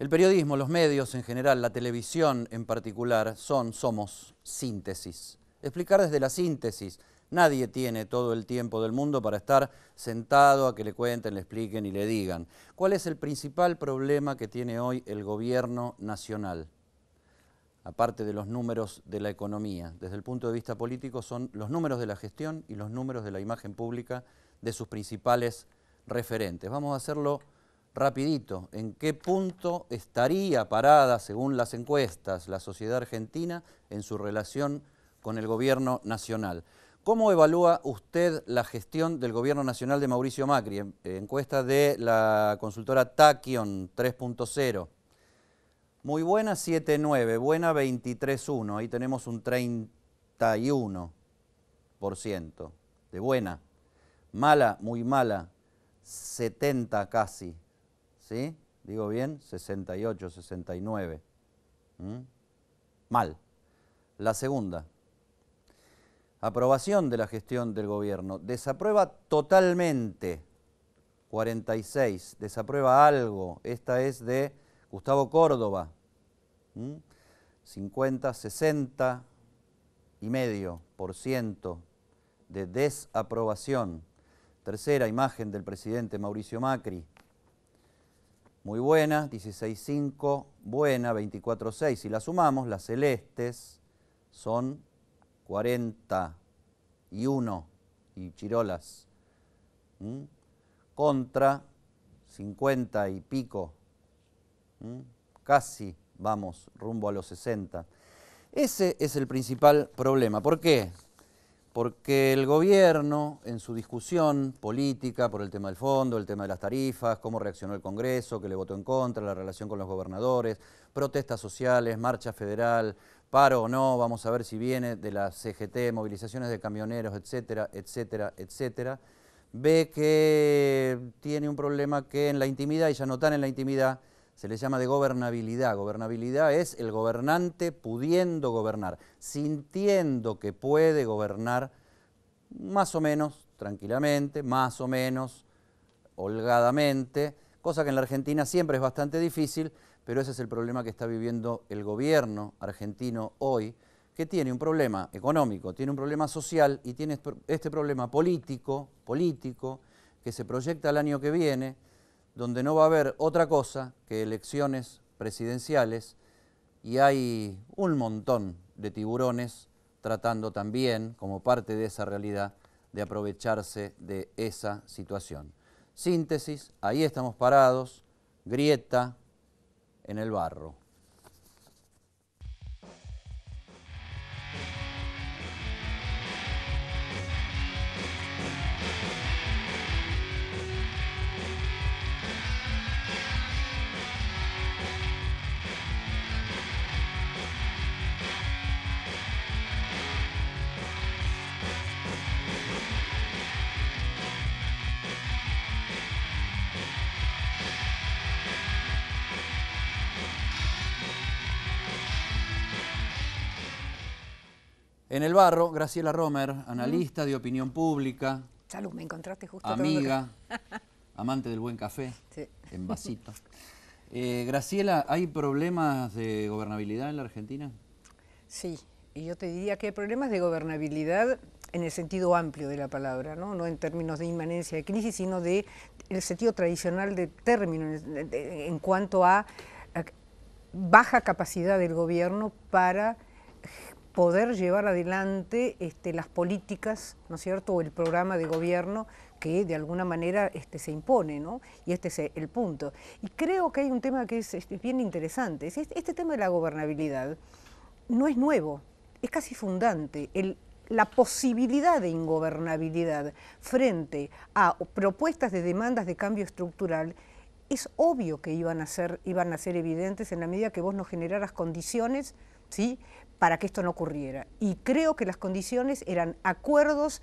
El periodismo, los medios en general, la televisión en particular, son, somos, síntesis. Explicar desde la síntesis. Nadie tiene todo el tiempo del mundo para estar sentado a que le cuenten, le expliquen y le digan. ¿Cuál es el principal problema que tiene hoy el gobierno nacional? Aparte de los números de la economía, desde el punto de vista político son los números de la gestión y los números de la imagen pública de sus principales referentes. Vamos a hacerlo rapidito, ¿en qué punto estaría parada, según las encuestas, la sociedad argentina en su relación con el gobierno nacional? ¿Cómo evalúa usted la gestión del gobierno nacional de Mauricio Macri? Eh, encuesta de la consultora Taquion 3.0. Muy buena 7.9, buena 23.1, ahí tenemos un 31% de buena. Mala, muy mala, 70 casi, ¿sí? Digo bien, 68, 69. Mal. La segunda, aprobación de la gestión del gobierno. Desaprueba totalmente, 46. Desaprueba algo. Esta es de Gustavo Córdoba. 50, 60 y medio por ciento de desaprobación. Tercera imagen del presidente Mauricio Macri, muy buena, 16.5 buena, 24.6. Si la sumamos, las celestes son 41 y y chirolas. Contra 50 y pico. Casi vamos rumbo a los 60. Ese es el principal problema. ¿Por qué? porque el gobierno en su discusión política por el tema del fondo, el tema de las tarifas, cómo reaccionó el Congreso, que le votó en contra, la relación con los gobernadores, protestas sociales, marcha federal, paro o no, vamos a ver si viene de la CGT, movilizaciones de camioneros, etcétera, etcétera, etcétera, ve que tiene un problema que en la intimidad, y ya no tan en la intimidad, se le llama de gobernabilidad. Gobernabilidad es el gobernante pudiendo gobernar, sintiendo que puede gobernar más o menos tranquilamente, más o menos holgadamente, cosa que en la Argentina siempre es bastante difícil, pero ese es el problema que está viviendo el gobierno argentino hoy, que tiene un problema económico, tiene un problema social y tiene este, este problema político, político, que se proyecta el año que viene, donde no va a haber otra cosa que elecciones presidenciales y hay un montón de tiburones tratando también, como parte de esa realidad, de aprovecharse de esa situación. Síntesis, ahí estamos parados, grieta en el barro. En el barro, Graciela Romer, analista de opinión pública. Salud, me encontraste justo. Amiga, amante del buen café, en vasito. Eh, Graciela, ¿hay problemas de gobernabilidad en la Argentina? Sí, y yo te diría que hay problemas de gobernabilidad en el sentido amplio de la palabra, no, en términos de inmanencia de crisis, sino de el sentido tradicional de término en, cuanto a, a baja capacidad del gobierno para poder llevar adelante este, las políticas, ¿no es cierto?, o el programa de gobierno que de alguna manera este, se impone, ¿no? Y este es el punto. Y creo que hay un tema que es, este, bien interesante. este, tema de la gobernabilidad no es nuevo, es casi fundante. la posibilidad de ingobernabilidad frente a propuestas de demandas de cambio estructural es obvio que iban a ser, iban a ser evidentes en la medida que vos no generaras condiciones ¿sí? para que esto no ocurriera. Y creo que las condiciones eran acuerdos...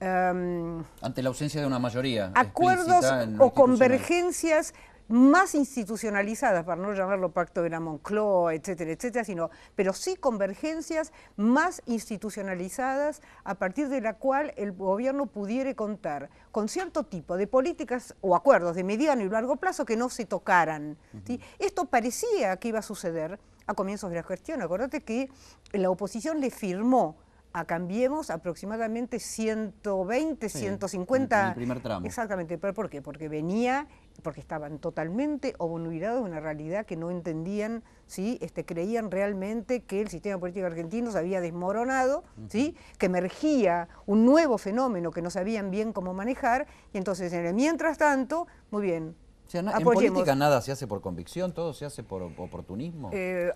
Em, Ante la ausencia de una mayoría. Acuerdos o convergencias más institucionalizadas, para no llamarlo pacto de la Moncloa, etcétera, etcétera, sino, pero sí convergencias más institucionalizadas a partir de la cual el gobierno pudiera contar con cierto tipo de políticas o acuerdos de mediano y largo plazo que no se tocaran. Esto parecía que iba a suceder, a comienzos de la gestión. acuérdate que la oposición le firmó a Cambiemos aproximadamente 120, 150. el primer tramo. Exactamente, pero ¿por qué? Porque venía, porque estaban totalmente obnubilados de una realidad que no entendían, ¿sí? Este, creían realmente que el sistema político argentino se había desmoronado, ¿sí? Que emergía un nuevo fenómeno que no sabían bien cómo manejar, y entonces, mientras tanto, muy bien, en política nada se hace por convicción, todo se hace por oportunismo. Eh,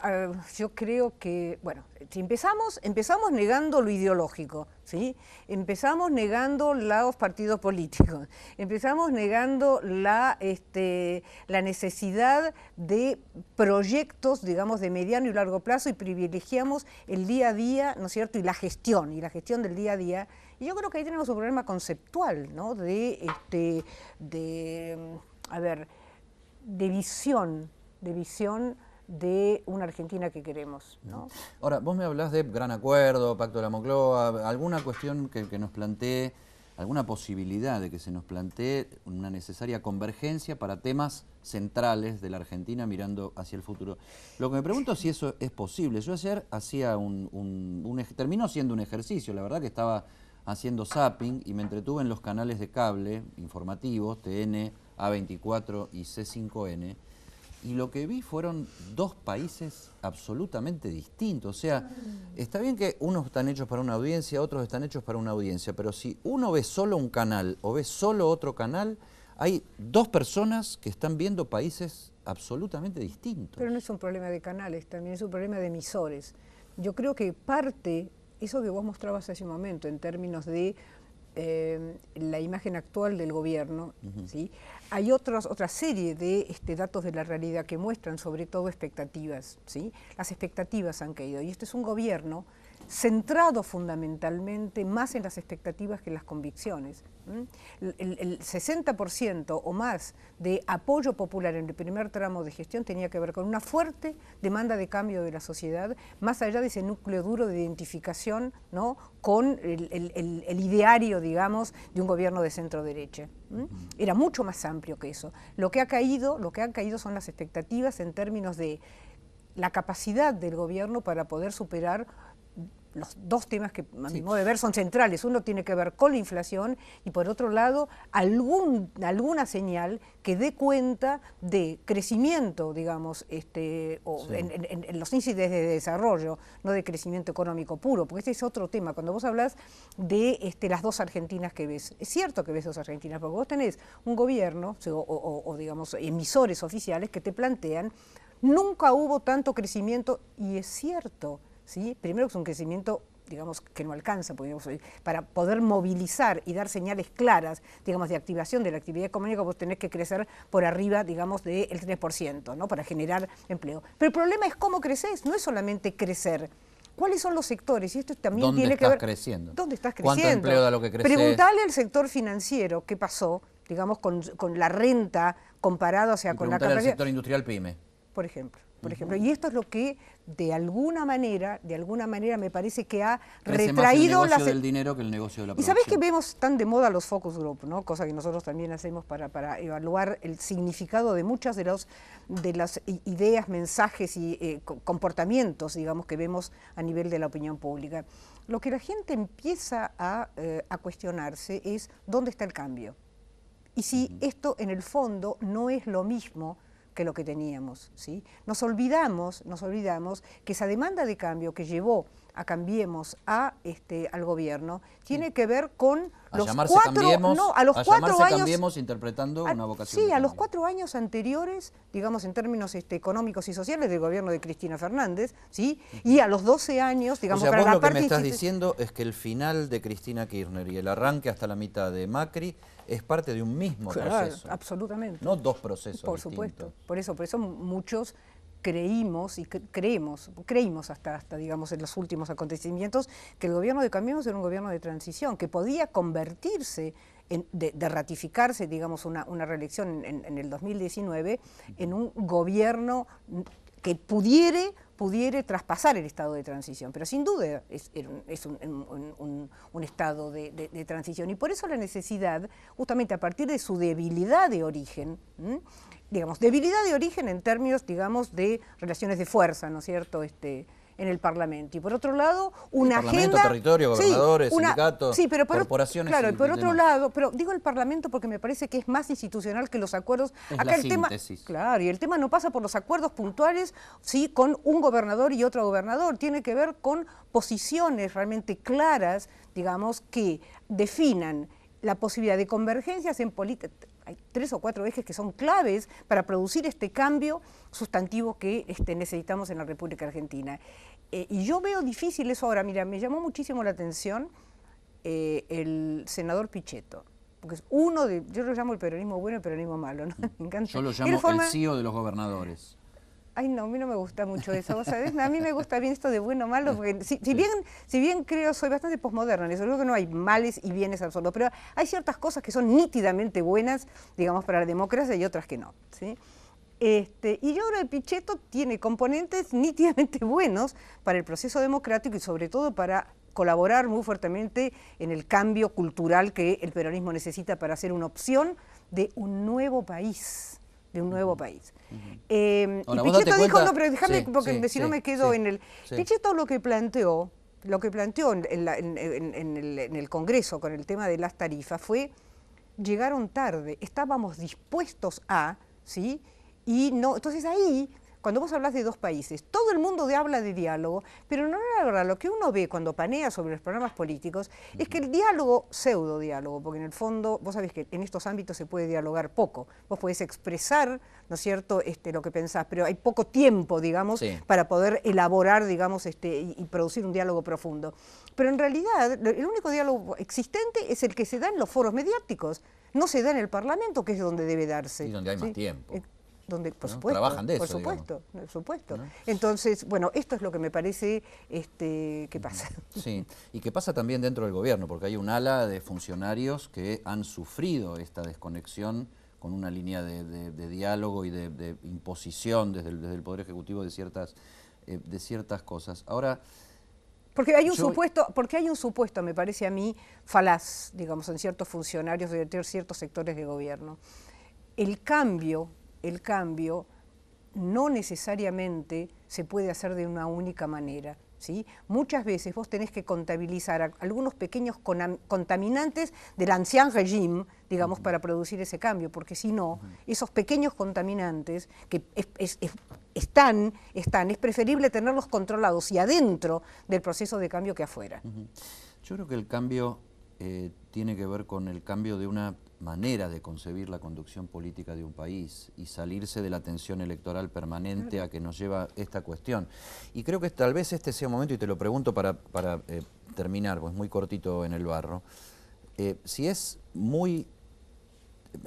yo creo que, bueno, si empezamos, empezamos negando lo ideológico, ¿sí? Empezamos negando los partidos políticos, empezamos negando la, este, la necesidad de proyectos, digamos, de mediano y largo plazo y privilegiamos el día a día, ¿no es cierto? Y la gestión, y la gestión del día a día. Y yo creo que ahí tenemos un problema conceptual, ¿no? De, este, de a ver, de visión, de visión de una Argentina que queremos. Mm. Ahora, vos me hablás de gran acuerdo, pacto de la Moncloa, alguna cuestión que, nos plantee, alguna posibilidad de que se nos plantee una necesaria convergencia para temas centrales de la Argentina mirando hacia el futuro. Lo que me pregunto es si eso es posible. Yo ayer hacía un, terminó siendo un ejercicio, la verdad que estaba haciendo zapping y me entretuve en los canales de cable informativos, TN, a24 y C5N, y lo que vi fueron dos países absolutamente distintos. O sea, está bien que unos están hechos para una audiencia, otros están hechos para una audiencia, pero si uno ve solo un canal o ve solo otro canal, hay dos personas que están viendo países absolutamente distintos. Pero no es un problema de canales, también es un problema de emisores. Yo creo que parte, eso que vos mostrabas hace un momento en términos de eh, la imagen actual del gobierno, ¿sí? hay otra serie de este, datos de la realidad que muestran sobre todo expectativas. ¿sí? Las expectativas han caído y este es un gobierno centrado fundamentalmente más en las expectativas que en las convicciones. El, 60% o más de apoyo popular en el primer tramo de gestión tenía que ver con una fuerte demanda de cambio de la sociedad, más allá de ese núcleo duro de identificación ¿no? con el, ideario, digamos, de un gobierno de centro derecha. Era mucho más amplio que eso. Lo que ha caído, lo que han caído son las expectativas en términos de la capacidad del gobierno para poder superar los dos temas que a mi modo de ver son centrales. Uno tiene que ver con la inflación y por otro lado algún, alguna señal que dé cuenta de crecimiento, digamos, este, en, los índices de desarrollo, no de crecimiento económico puro, porque ese es otro tema. Cuando vos hablas de este, las dos Argentinas que ves, es cierto que ves dos Argentinas, porque vos tenés un gobierno o digamos emisores oficiales que te plantean nunca hubo tanto crecimiento y es cierto ¿sí? Primero es un crecimiento digamos, que no alcanza, para poder movilizar y dar señales claras, digamos, de activación de la actividad económica, vos tenés que crecer por arriba, digamos, del 3%, ¿no? Para generar empleo. Pero el problema es cómo creces, no es solamente crecer. ¿Cuáles son los sectores? Y esto también tiene que ver. Creciendo? ¿Dónde estás creciendo? ¿Cuánto empleo da lo que Preguntale al sector financiero qué pasó, digamos, con, la renta comparado, o sea, con la capacidad. al sector industrial PYME. Por ejemplo por ejemplo. Y esto es lo que, de alguna manera, de alguna manera me parece que ha retraído... el del e- dinero que el negocio de la Y sabés que vemos tan de moda los focus group, ¿no? Cosa que nosotros también hacemos para, para evaluar el significado de muchas de, los, de las ideas, mensajes y eh, comportamientos, digamos, que vemos a nivel de la opinión pública. Lo que la gente empieza a, eh, cuestionarse es dónde está el cambio. Y si esto en el fondo no es lo mismo que lo que teníamos. ¿sí? Nos olvidamos, nos olvidamos que esa demanda de cambio que llevó a Cambiemos, a este, al gobierno, tiene que ver con los cuatro, a los años interpretando una vocación. Sí, a los cuatro años anteriores, digamos en términos este, económicos y sociales del gobierno de Cristina Fernández, sí, y a los 12 años, digamos o para la lo que me estás diciendo es que el final de Cristina Kirchner y el arranque hasta la mitad de Macri es parte de un mismo proceso. Absolutamente. No dos procesos. Por supuesto. Por eso, por eso muchos creímos y creemos, creímos hasta, hasta, digamos, en los últimos acontecimientos, que el gobierno de Cambiemos era un gobierno de transición, que podía convertirse, en, de, ratificarse, digamos, una, reelección en, el 2019, en un gobierno que pudiere, pudiere traspasar el estado de transición, pero sin duda es, es un, estado de, transición. Y por eso la necesidad, justamente a partir de su debilidad de origen, digamos, debilidad de origen en términos, digamos, de relaciones de fuerza, ¿no es cierto?, este, en el Parlamento. Y por otro lado, una el Parlamento, agenda... territorio, gobernadores, sindicatos, pero Claro, y por otro lado, pero digo el Parlamento porque me parece que es más institucional que los acuerdos... Acá el tema... Claro, y el tema no pasa por los acuerdos puntuales, sí, con un gobernador y otro gobernador. Tiene que ver con posiciones realmente claras, digamos, que definan la posibilidad de convergencias en política tres o cuatro ejes que son claves para producir este cambio sustantivo que este, necesitamos en la República Argentina. Eh, y yo veo difícil eso ahora. Mira, me llamó muchísimo la atención eh, el senador Pichetto porque es uno de, yo lo llamo el peronismo bueno y el peronismo malo, ¿no? Me encanta. Yo lo llamo el, el CEO de los gobernadores. Ay, no, a mí no me gusta mucho eso, A mí me gusta bien esto de bueno o malo, porque si, bien, si bien creo, soy bastante posmoderna eso, que no hay males y bienes absolutos, pero hay ciertas cosas que son nítidamente buenas, digamos, para la democracia y otras que no, Este, y yo creo que Pichetto tiene componentes nítidamente buenos para el proceso democrático y sobre todo para colaborar muy fuertemente en el cambio cultural que el peronismo necesita para ser una opción de un nuevo país de un nuevo país. Em, y Pichetto dijo, no, pero déjame, porque si no me quedo en el... Pichetto lo que planteó, lo que planteó en, el, Congreso con el tema de las tarifas fue, llegaron tarde, estábamos dispuestos a, ¿sí? Y no, entonces ahí cuando vos hablas de dos países, todo el mundo habla de diálogo, pero no la verdad, lo que uno ve cuando panea sobre los programas políticos es que el diálogo, pseudo diálogo, porque en el fondo vos sabés que en estos ámbitos se puede dialogar poco, vos podés expresar, ¿no es cierto?, este, lo que pensás, pero hay poco tiempo, digamos, para poder elaborar, digamos, este, y, producir un diálogo profundo. Pero en realidad, el único diálogo existente es el que se da en los foros mediáticos, no se da en el Parlamento, que es donde debe darse. Y donde hay más tiempo. Eh, donde por supuesto trabajan de eso, por supuesto supuesto entonces bueno esto es lo que me parece este que pasa sí y que pasa también dentro del gobierno porque hay un ala de funcionarios que han sufrido esta desconexión con una línea de, diálogo y de, imposición desde el, desde el, poder ejecutivo de ciertas eh, de ciertas cosas ahora porque hay un supuesto, porque hay un supuesto, me parece a mí, falaz, digamos, en ciertos funcionarios de ciertos sectores de gobierno. El cambio el cambio no necesariamente se puede hacer de una única manera. ¿Sí? Muchas veces vos tenés que contabilizar algunos pequeños contaminantes del ancien régime, digamos, para producir ese cambio, porque si no, esos pequeños contaminantes que están, están, es preferible tenerlos controlados y adentro del proceso de cambio que afuera. Yo creo que el cambio eh, tiene que ver con el cambio de una manera de concebir la conducción política de un país y salirse de la tensión electoral permanente a que nos lleva esta cuestión. Y creo que tal vez este sea un momento, y te lo pregunto para, para eh, terminar, pues muy cortito en el barro, eh, si es muy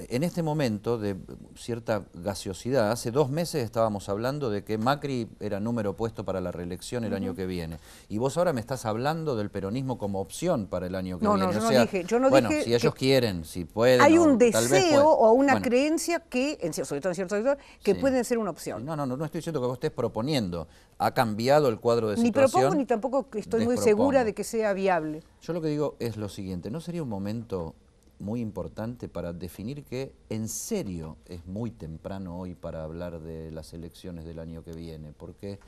en este momento de cierta gaseosidad, hace dos meses estábamos hablando de que Macri era número puesto para la reelección el año que viene. Y vos ahora me estás hablando del peronismo como opción para el año que viene. No, yo no dije. Yo no bueno, si ellos quieren, si pueden. Hay un deseo o una creencia que, sobre todo en cierto sector, que pueden ser una opción. No, no, no, no estoy diciendo que vos estés proponiendo. Ha cambiado el cuadro de situación. Ni propongo ni tampoco estoy muy segura de que sea viable. Yo lo que digo es lo siguiente. ¿No sería un momento muy importante para definir que en serio es muy temprano hoy para hablar de las elecciones del año que viene, porque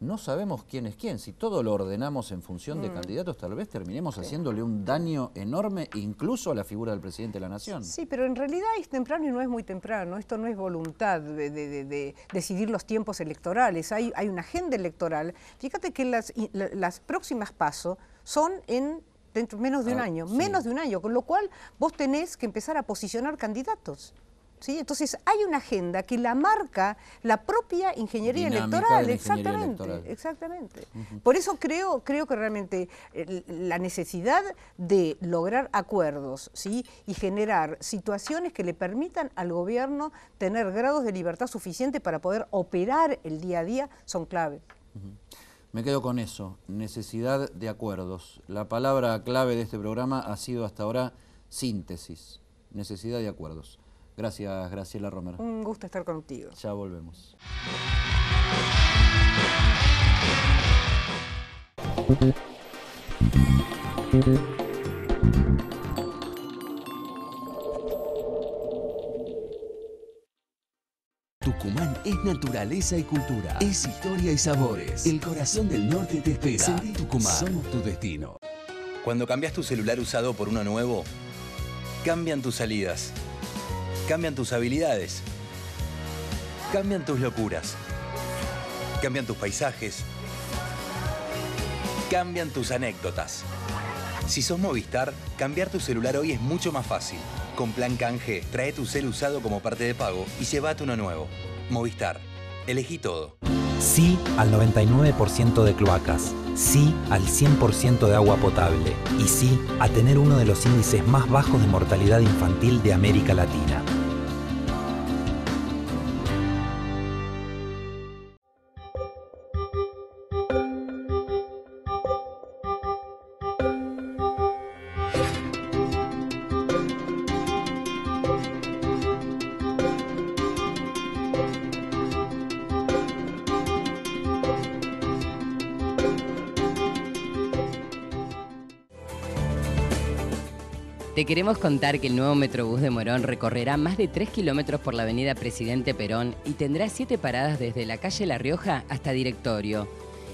no sabemos quién es quién. Si todo lo ordenamos en función de mm. candidatos, tal vez terminemos haciéndole un daño enorme incluso a la figura del presidente de la Nación. Sí, pero en realidad es temprano y no es muy temprano. Esto no es voluntad de, decidir los tiempos electorales. Hay, hay una agenda electoral. Fíjate que las, las próximas pasos son en dentro menos de un ah, año, menos de un año, con lo cual vos tenés que empezar a posicionar candidatos. ¿Sí? Entonces hay una agenda que la marca la propia ingeniería electoral, exactamente, exactamente. Por eso creo, creo que realmente eh, la necesidad de lograr acuerdos, ¿sí? y generar situaciones que le permitan al gobierno tener grados de libertad suficientes para poder operar el día a día son clave. Me quedo con eso, necesidad de acuerdos. La palabra clave de este programa ha sido hasta ahora síntesis, necesidad de acuerdos. Gracias, Graciela Romero. Un gusto estar contigo. Ya volvemos. Tucumán es naturaleza y cultura, es historia y sabores. El corazón del norte te espera. Tucumán, somos tu destino. Cuando cambias tu celular usado por uno nuevo, cambian tus salidas, cambian tus habilidades, cambian tus locuras, cambian tus paisajes, cambian tus anécdotas. Si sos Movistar, cambiar tu celular hoy es mucho más fácil con plan canje. Trae tu cel usado como parte de pago y llévate uno nuevo. Movistar. Elegí todo. Sí al 99% de cloacas. Sí al 100% de agua potable. Y sí a tener uno de los índices más bajos de mortalidad infantil de América Latina. Te queremos contar que el nuevo Metrobús de Morón recorrerá más de 3 kilómetros por la avenida Presidente Perón y tendrá 7 paradas desde la calle La Rioja hasta Directorio.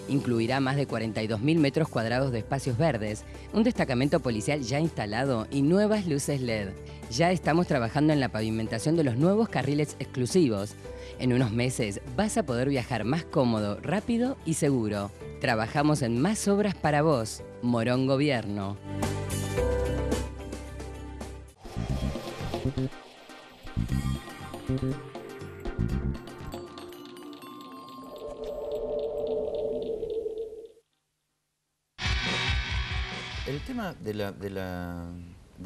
Incluirá más de 42.000 metros cuadrados de espacios verdes, un destacamento policial ya instalado y nuevas luces LED. Ya estamos trabajando en la pavimentación de los nuevos carriles exclusivos. En unos meses vas a poder viajar más cómodo, rápido y seguro. Trabajamos en más obras para vos, Morón Gobierno. El tema de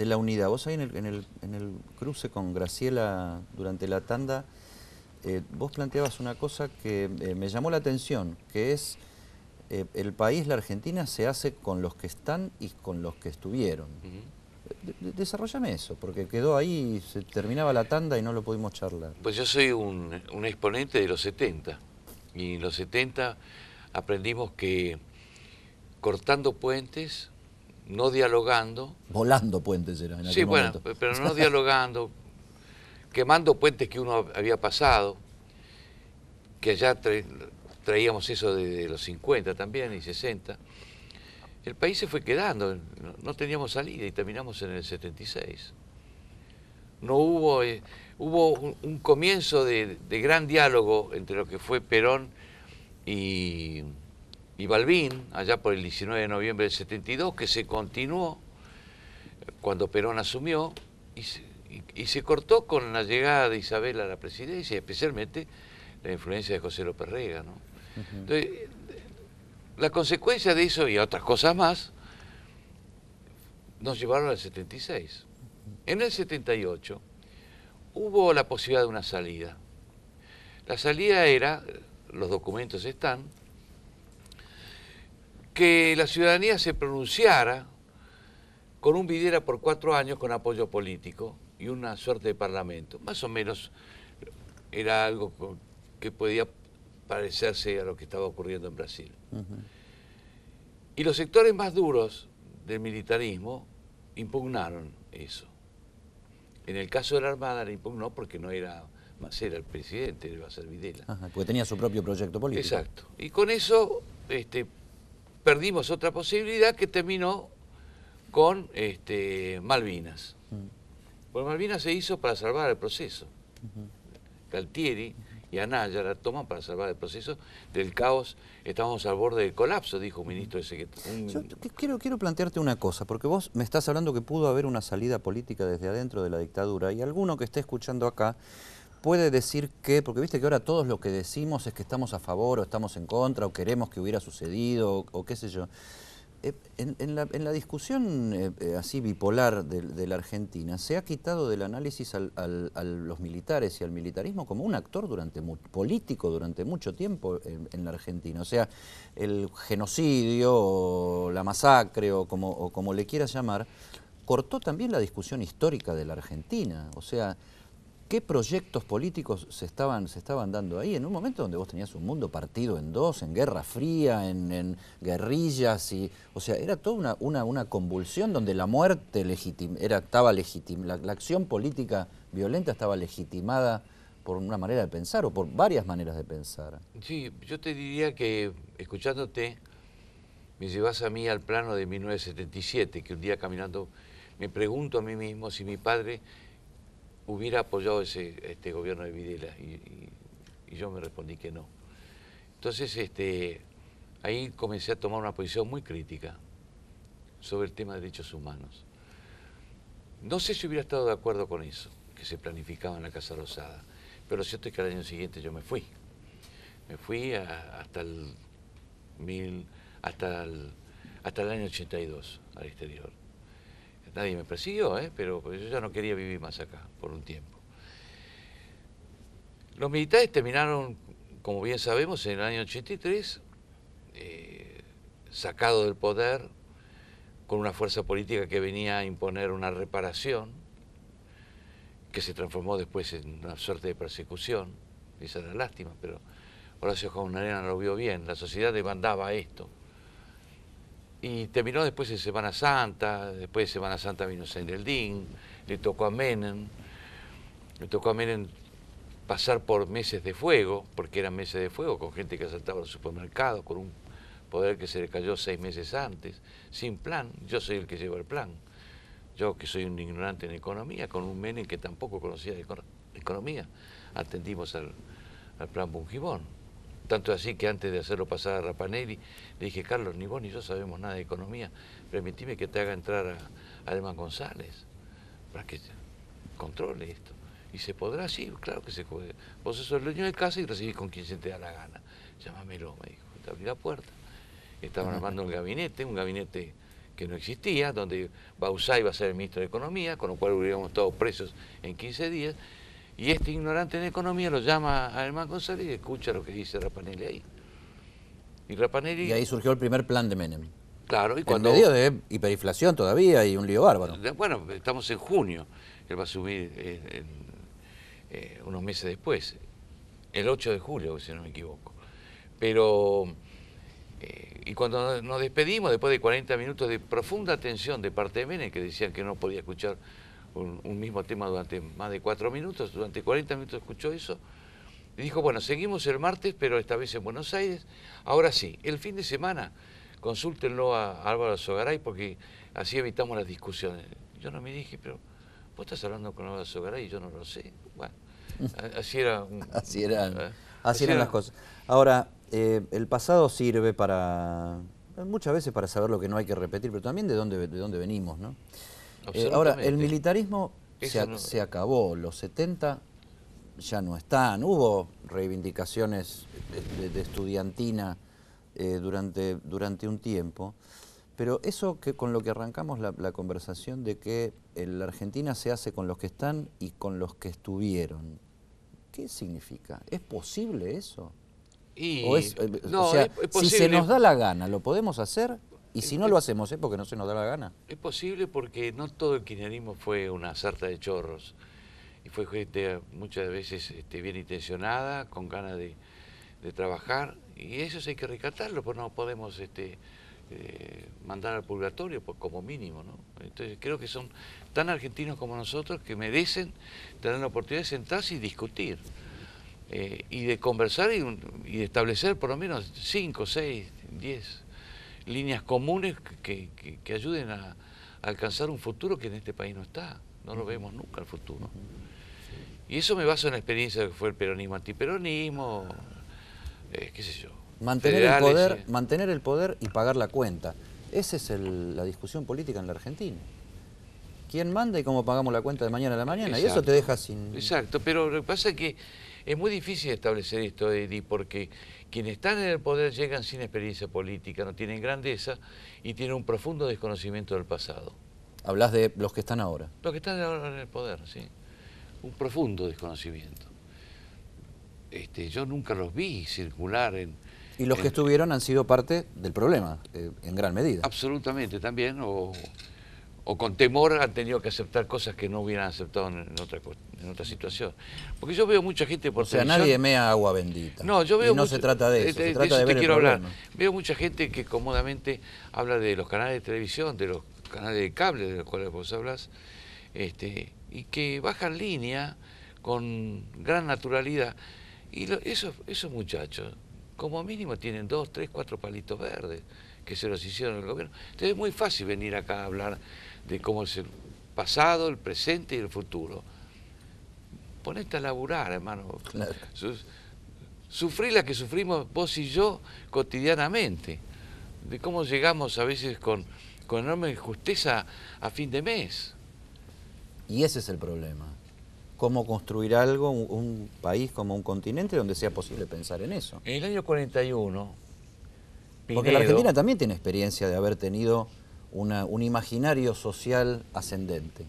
la, unidad, vos ahí en el, en, el, en el, cruce con Graciela durante la tanda, eh, vos planteabas una cosa que eh, me llamó la atención, que es eh, el país, la Argentina, se hace con los que están y con los que estuvieron desarrollame eso, porque quedó ahí, se terminaba la tanda y no lo pudimos charlar. Pues yo soy un, exponente de los 70, y en los 70 aprendimos que cortando puentes, no dialogando... Volando puentes era en aquel Sí, bueno, pero no dialogando, quemando puentes que uno había pasado, que allá traíamos eso desde los 50 también y 60, el país se fue quedando, no, teníamos salida y terminamos en el 76. No hubo, eh, hubo un, comienzo de, gran diálogo entre lo que fue Perón y, Balbín, allá por el 19 de noviembre del 72, que se continuó cuando Perón asumió y se, cortó con la llegada de Isabel a la presidencia, especialmente la influencia de José López Rega. ¿no? La consecuencia de eso y otras cosas más nos llevaron al 76. En el 78 hubo la posibilidad de una salida. La salida era, los documentos están, que la ciudadanía se pronunciara con un videra por cuatro años con apoyo político y una suerte de parlamento. Más o menos era algo que podía parecerse a lo que estaba ocurriendo en Brasil. Y los sectores más duros del militarismo impugnaron eso. En el caso de la Armada le impugnó porque no era más era el presidente, iba a ser Videla. porque tenía su propio proyecto político. Exacto. Y con eso este, perdimos otra posibilidad que terminó con este, Malvinas. Mm. Porque Malvinas se hizo para salvar el proceso. Caltieri, y a la toma para salvar el proceso del caos. Estamos al borde del colapso, dijo un ministro ese Yo quiero, quiero plantearte una cosa, porque vos me estás hablando que pudo haber una salida política desde adentro de la dictadura y alguno que esté escuchando acá puede decir que, porque viste que ahora todos lo que decimos es que estamos a favor o estamos en contra o queremos que hubiera sucedido o qué sé yo. Eh, en, la, discusión eh, eh, así bipolar de, la Argentina, se ha quitado del análisis a los militares y al militarismo como un actor durante político durante mucho tiempo en, la Argentina. O sea, el genocidio, la masacre, o como, o como le quieras llamar, cortó también la discusión histórica de la Argentina. O sea, qué proyectos políticos se estaban, se estaban dando ahí, en un momento donde vos tenías un mundo partido en dos, en guerra fría, en, guerrillas, y, o sea, era toda una, una, convulsión donde la muerte legitim, era, estaba legitimada, la, la, acción política violenta estaba legitimada por una manera de pensar o por varias maneras de pensar. Sí, yo te diría que escuchándote me llevas a mí al plano de 1977, que un día caminando me pregunto a mí mismo si mi padre hubiera apoyado ese, este gobierno de Videla y, yo me respondí que no. Entonces este, ahí comencé a tomar una posición muy crítica sobre el tema de derechos humanos. No sé si hubiera estado de acuerdo con eso, que se planificaba en la Casa Rosada, pero lo cierto es que al año siguiente yo me fui. Me fui hasta el hasta el, hasta el año 82 al exterior nadie me persiguió, ¿eh? pero pues, yo ya no quería vivir más acá por un tiempo. Los militares terminaron, como bien sabemos, en el año 83, eh, sacados del poder con una fuerza política que venía a imponer una reparación, que se transformó después en una suerte de persecución, esa era lástima, pero Horacio Jaunarena lo vio bien, la sociedad demandaba esto y terminó después de Semana Santa, después de Semana Santa vino Sendeldín, le tocó a Menem, le tocó a Menem pasar por meses de fuego, porque eran meses de fuego, con gente que asaltaba los supermercados, con un poder que se le cayó seis meses antes, sin plan, yo soy el que lleva el plan, yo que soy un ignorante en economía, con un Menem que tampoco conocía de economía, atendimos al, al plan Bungibón. Tanto así que antes de hacerlo pasar a Rapanelli, le dije, Carlos, ni vos ni yo sabemos nada de economía, permitime que te haga entrar a, González para que controle esto. Y se podrá, sí, claro que se puede. Vos sos el dueño de casa y recibís con quien se te da la gana. Llámamelo, me dijo, te abrí la puerta. Estaban armando un gabinete, un gabinete que no existía, donde Bausá iba a ser el ministro de Economía, con lo cual hubiéramos estado presos en 15 días, y este ignorante en economía lo llama a Germán González y escucha lo que dice Rapanelli ahí. Y Rapanelli... Y ahí surgió el primer plan de Menem. Claro, y cuando... En de hiperinflación todavía y un lío bárbaro. Bueno, estamos en junio. Él va a subir eh, eh, unos meses después. El 8 de julio, si no me equivoco. Pero... Eh, y cuando nos despedimos, después de 40 minutos de profunda tensión de parte de Menem, que decían que no podía escuchar un, mismo tema durante más de cuatro minutos, durante 40 minutos escuchó eso. Y dijo, bueno, seguimos el martes, pero esta vez en Buenos Aires. Ahora sí, el fin de semana, consúltenlo a Álvaro Sogaray porque así evitamos las discusiones. Yo no me dije, pero vos estás hablando con Álvaro Sogaray yo no lo sé. Bueno, así era. así eran, ah, las cosas. Ahora, eh, el pasado sirve para, muchas veces para saber lo que no hay que repetir, pero también de dónde, de dónde venimos, ¿no? Eh, ahora, el militarismo se, acabó, los 70 ya no están, hubo reivindicaciones de, estudiantina eh, durante, durante un tiempo, pero eso que con lo que arrancamos la, conversación de que la Argentina se hace con los que están y con los que estuvieron, ¿qué significa? ¿Es posible eso? Eh, o sea, si se nos da la gana, ¿lo podemos hacer? Y si no lo hacemos es ¿eh? porque no se nos da la gana. Es posible porque no todo el kirchnerismo fue una sarta de chorros. Y fue gente muchas veces este, bien intencionada, con ganas de, trabajar. Y eso hay que rescatarlo, porque no podemos este, eh, mandar al purgatorio pues, como mínimo. Entonces creo que son tan argentinos como nosotros que merecen tener la oportunidad de sentarse y discutir. Eh, y de conversar y, de establecer por lo menos 5, 6, 10 líneas comunes que, que, ayuden a, alcanzar un futuro que en este país no está. No lo vemos nunca el futuro. Y eso me basa en la experiencia que fue el peronismo, antiperonismo, eh, qué sé yo. Mantener, el poder, y... Eh. mantener el poder y pagar la cuenta. Esa es la discusión política en la Argentina. ¿Quién manda y cómo pagamos la cuenta de mañana a la mañana? y eso te deja sin... Exacto, pero lo que pasa es que es muy difícil establecer esto, Eddie, porque quienes están en el poder llegan sin experiencia política, no tienen grandeza y tienen un profundo desconocimiento del pasado. Hablas de los que están ahora. Los que están ahora en el poder, sí. Un profundo desconocimiento. Este, yo nunca los vi circular en... Y los que estuvieron han sido parte del problema, eh, en gran medida. Absolutamente, también, o o con temor han tenido que aceptar cosas que no hubieran aceptado en, otra, en otra situación. Porque yo veo mucha gente por O sea, nadie mea agua bendita. No, yo veo... no se trata de eso, se trata de, ver te quiero hablar. Veo mucha gente que cómodamente habla de los canales de televisión, de los canales de cable de los cuales vos hablas, este, y que bajan línea con gran naturalidad. Y esos, esos muchachos, como mínimo, tienen dos, tres, cuatro palitos verdes que se los hicieron el gobierno. Entonces es muy fácil venir acá a hablar de cómo es el pasado, el presente y el futuro. Ponete a laburar, hermano. Sufrí la que sufrimos vos y yo cotidianamente, de cómo llegamos a veces con, enorme injusteza a fin de mes. Y ese es el problema. Cómo construir algo, un, país como un continente donde sea posible pensar en eso. En el año 41. Porque la Argentina también tiene experiencia de haber tenido un imaginario social ascendente.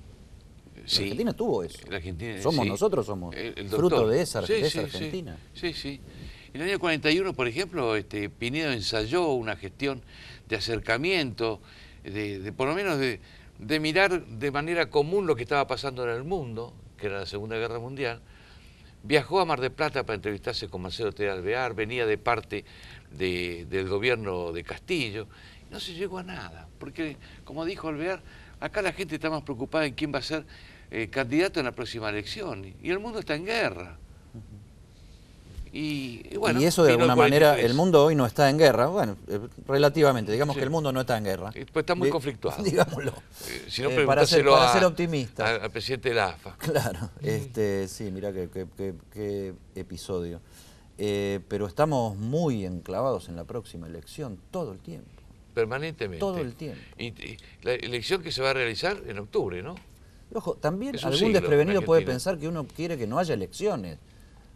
La Argentina tuvo eso. La Argentina, somos nosotros, somos el, fruto de esa, Argentina. Sí, sí. En el año 41, por ejemplo, este, Pinedo ensayó una gestión de acercamiento, de, por lo menos de, mirar de manera común lo que estaba pasando en el mundo, que era la Segunda Guerra Mundial. Viajó a Mar de Plata para entrevistarse con Marcelo T. Alvear, venía de parte del gobierno de Castillo no se llegó a nada, porque como dijo Alvear, acá la gente está más preocupada en quién va a ser eh, candidato en la próxima elección, y el mundo está en guerra. Y, bueno, y eso de alguna manera, el mundo hoy no está en guerra, bueno, eh, relativamente, digamos que el mundo no está en guerra. Pues está muy conflictuado. Digámoslo. Eh, si no, para, ser, optimista. Al presidente de la AFA. Claro, este, sí, mira qué, episodio. pero estamos muy enclavados en la próxima elección todo el tiempo. Permanentemente. Todo el tiempo. Y, la elección que se va a realizar en octubre, ¿no? ojo, también algún desprevenido puede pensar que uno quiere que no haya elecciones.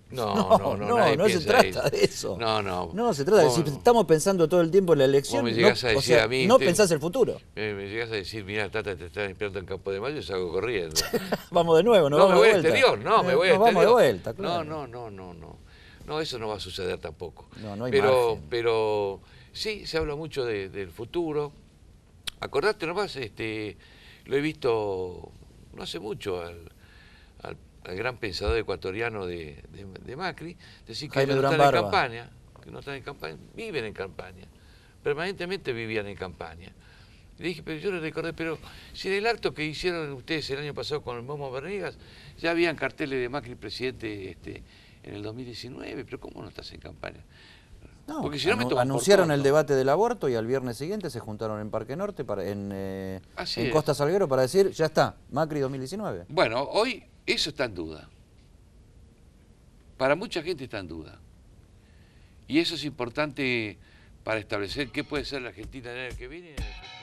No, no, no, no, no se trata de eso. No, no. No, se trata de si estamos pensando todo el tiempo en la elección, me no, a decir a mí, no pensás el futuro. Me, llegás llegas a decir, mira, Tata, te están esperando en Campo de Mayo y salgo corriendo. vamos de nuevo, no, no me voy al exterior, no, me eh, voy al exterior. vamos de vuelta, claro. No, no, no, no, no. No, eso no va a suceder tampoco. No, no hay pero, pero Sí, se habla mucho del futuro. Acordate nomás, este, lo he visto no hace mucho al, gran pensador ecuatoriano de, Macri, decir que no están en campaña, que no en campaña, viven en campaña, permanentemente vivían en campaña. Le dije, pero yo le recordé, pero si en el acto que hicieron ustedes el año pasado con el Momo Bernigas, ya habían carteles de Macri presidente este, en el 2019, pero ¿cómo no estás en campaña? anunciaron el debate del aborto y al viernes siguiente se juntaron en Parque Norte, en, eh, Costa Salguero, para decir, ya está, Macri 2019. Bueno, hoy eso está en duda. Para mucha gente está en duda. Y eso es importante para establecer qué puede ser la Argentina en el en el que viene.